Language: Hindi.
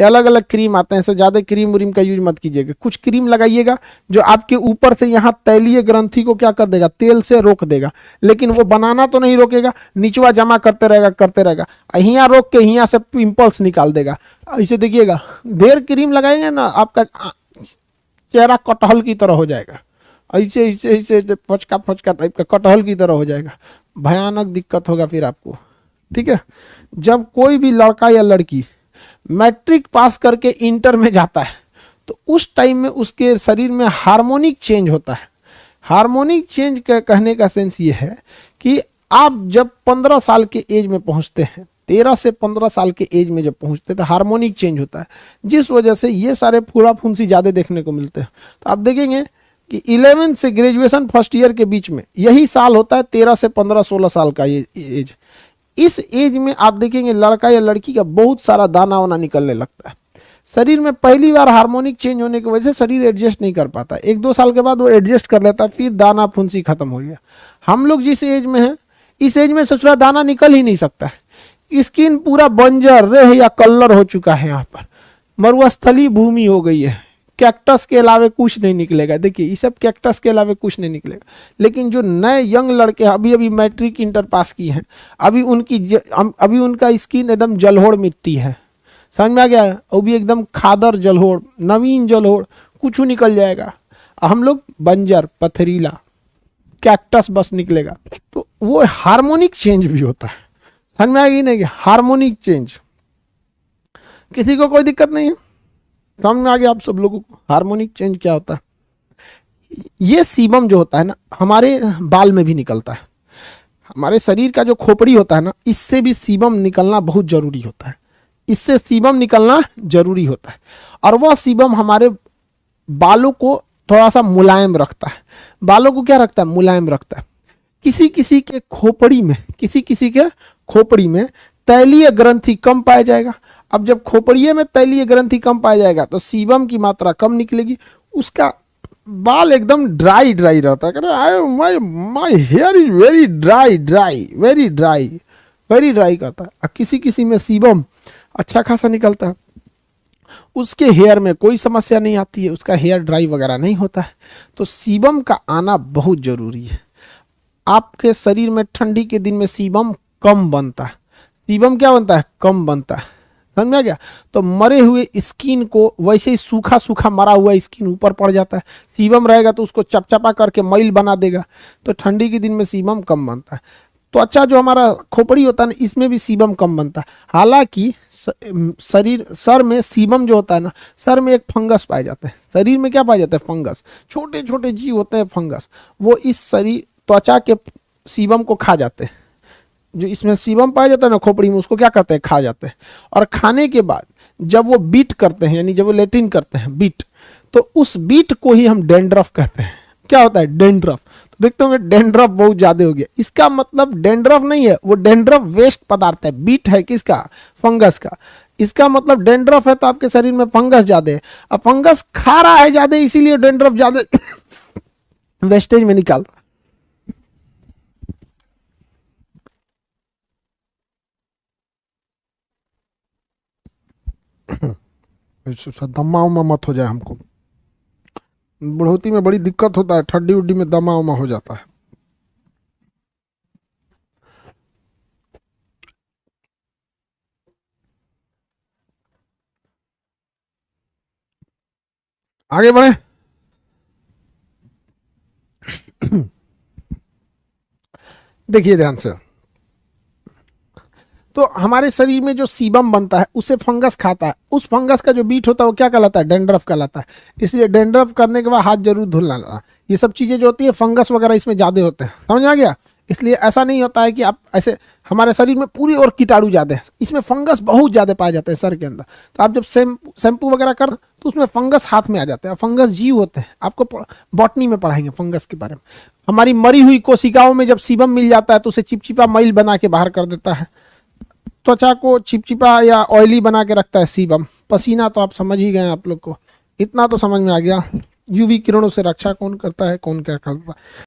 ये अलग अलग क्रीम आते हैं सो ज़्यादा क्रीम व्रीम का यूज मत कीजिएगा कुछ क्रीम लगाइएगा जो आपके ऊपर से यहाँ तैलीय ग्रंथि को क्या कर देगा तेल से रोक देगा लेकिन वो बनाना तो नहीं रोकेगा निचवा जमा करते रहेगा करते रहेगा यहाँ रोक के यहाँ से पिम्पल्स निकाल देगा इसे देखिएगा देर क्रीम लगाएंगे ना आपका चेहरा कटहल की तरह हो जाएगा ऐसे ऐसे ऐसे फचका फचका टाइप का कटहल की तरह हो जाएगा भयानक दिक्कत होगा फिर आपको ठीक है जब कोई भी लड़का या लड़की मैट्रिक पास करके इंटर में जाता है तो उस टाइम में उसके शरीर में हार्मोनिक चेंज होता है हार्मोनिक चेंज का कहने का सेंस ये है कि आप जब पंद्रह साल के एज में पहुंचते हैं तेरह से पंद्रह साल के एज में जब पहुंचते हैं तो हार्मोनिक चेंज होता है जिस वजह से ये सारे फूला फुंसी ज़्यादा देखने को मिलते हैं तो आप देखेंगे कि इलेवेंथ से ग्रेजुएशन फर्स्ट ईयर के बीच में यही साल होता है तेरह से पंद्रह सोलह साल का ये एज इस एज में आप देखेंगे लड़का या लड़की का बहुत सारा दाना वाना निकलने लगता है शरीर में पहली बार हार्मोनिक चेंज होने की वजह से शरीर एडजस्ट नहीं कर पाता एक दो साल के बाद वो एडजस्ट कर लेता है फिर दाना फुंसी खत्म हो गया हम लोग जिस एज में हैं इस एज में ससुरा दाना निकल ही नहीं सकता है स्किन पूरा बंजर रेह या कलर हो चुका है यहाँ पर मरुस्थली भूमि हो गई है कैक्टस के अलावे कुछ नहीं निकलेगा देखिए ये सब कैक्टस के अलावे कुछ नहीं निकलेगा लेकिन जो नए यंग लड़के अभी अभी मैट्रिक इंटर पास किए हैं अभी उनकी ज, अभी उनका स्किन एकदम जलहोड़ मिट्टी है समझ में आ गया वो भी एकदम खादर जलहोड़ नवीन जलहोड़ कुछ निकल जाएगा हम लोग बंजर पथरीला कैक्टस बस निकलेगा तो वो हार्मोनिक चेंज भी होता है समझ में आ गई नहीं हार्मोनिक चेंज किसी को कोई दिक्कत नहीं है समझ में आ गया आप सब लोगों को हार्मोनिक चेंज क्या होता है ये सीबम जो होता है ना हमारे बाल में भी निकलता है हमारे शरीर का जो खोपड़ी होता है ना इससे भी सीबम निकलना बहुत जरूरी होता है इससे सीबम निकलना जरूरी होता है और वह सीबम हमारे बालों को थोड़ा सा मुलायम रखता है बालों को क्या रखता है मुलायम रखता है किसी किसी के खोपड़ी में किसी किसी के खोपड़ी में तैलीय ग्रंथि कम पाया जाएगा अब जब खोपड़िए में तैलीय ग्रंथि कम पाया जाएगा तो सीबम की मात्रा कम निकलेगी उसका बाल एकदम ड्राई ड्राई रहता है I my my hair is very dry dry very dry very dry कहता है किसी किसी में सीबम अच्छा खासा निकलता है उसके हेयर में कोई समस्या नहीं आती है उसका हेयर ड्राई वगैरह नहीं होता है तो सीबम का आना बहुत ज़रूरी है आपके शरीर में ठंडी के दिन में सीबम कम बनता है सीबम क्या बनता है कम बनता है समझ में आ गया तो मरे हुए स्किन को वैसे ही सूखा सूखा मरा हुआ स्किन ऊपर पड़ जाता है सीबम रहेगा तो उसको चपचपा करके मैल बना देगा तो ठंडी के दिन में सीबम कम बनता है त्वचा तो अच्छा जो हमारा खोपड़ी होता है ना इसमें भी सीबम कम बनता है हालांकि शरीर सर में सीबम जो होता है ना सर में एक फंगस पाए जाते हैं शरीर में क्या पाया जाता है फंगस छोटे छोटे जीव होते हैं फंगस वो इस शरीर त्वचा के सीबम को खा जाते हैं जो इसमें सीवम पाया जाता है ना खोपड़ी में उसको क्या करते हैं खा जाते हैं और खाने के बाद जब वो बीट करते हैं यानी जब वो लेटिन करते हैं बीट तो उस बीट को ही हम डेंड्रफ कहते हैं क्या होता है डेंड्रफ तो देखते होंगे डेंड्रफ बहुत ज्यादा हो गया इसका मतलब डेंड्रफ नहीं है वो डेंड्रफ वेस्ट पदार्थ है बीट है किसका फंगस का इसका मतलब डेंड्रफ है तो आपके शरीर में फंगस ज्यादा है अब फंगस खा रहा है ज्यादा इसीलिए डेंड्रफ ज्यादा वेस्टेज में निकाल रहा दमा उमा मत हो जाए हमको बढ़ोती में बड़ी दिक्कत होता है ठंडी उड्डी में दमा उमा हो जाता है आगे बढ़े देखिए ध्यान से तो हमारे शरीर में जो सीबम बनता है उसे फंगस खाता है उस फंगस का जो बीट होता है वो क्या कहलाता है डेंड्रफ कहलाता है इसलिए डेंड्रफ करने के बाद हाथ जरूर धुलना ये सब चीज़ें जो होती है फंगस वगैरह इसमें ज़्यादा होते हैं समझ आ गया इसलिए ऐसा नहीं होता है कि आप ऐसे हमारे शरीर में पूरी और कीटाणु ज़्यादा है इसमें फंगस बहुत ज़्यादा पाए जाते हैं सर के अंदर तो आप जब शैम्पू शैम्पू वगैरह कर तो उसमें फंगस हाथ में आ जाते हैं फंगस जीव होते हैं आपको बॉटनी में पढ़ाएंगे फंगस के बारे में हमारी मरी हुई कोशिकाओं में जब सीबम मिल जाता है तो उसे चिपचिपा मईल बना के बाहर कर देता है त्वचा को चिपचिपा या ऑयली बना के रखता है सीबम पसीना तो आप समझ ही गए आप लोग को इतना तो समझ में आ गया यूवी किरणों से रक्षा कौन करता है कौन क्या करता है